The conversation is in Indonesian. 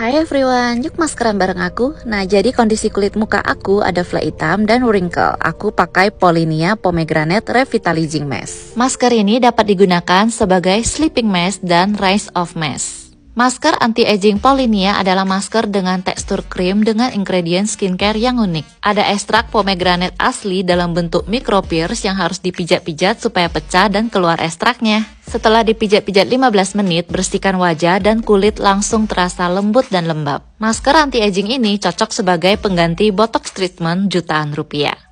Hai everyone, yuk maskeran bareng aku. Nah, jadi kondisi kulit muka aku ada flek hitam dan wrinkle. Aku pakai Polinia Pomegranate Revitalizing Mask. Masker ini dapat digunakan sebagai sleeping mask dan rise of mask. Masker anti-aging Polinia adalah masker dengan tekstur krim dengan ingredient skincare yang unik. Ada ekstrak pomegranate asli dalam bentuk micro yang harus dipijat-pijat supaya pecah dan keluar ekstraknya. Setelah dipijat-pijat 15 menit, bersihkan wajah dan kulit langsung terasa lembut dan lembab. Masker anti-aging ini cocok sebagai pengganti botox treatment jutaan rupiah.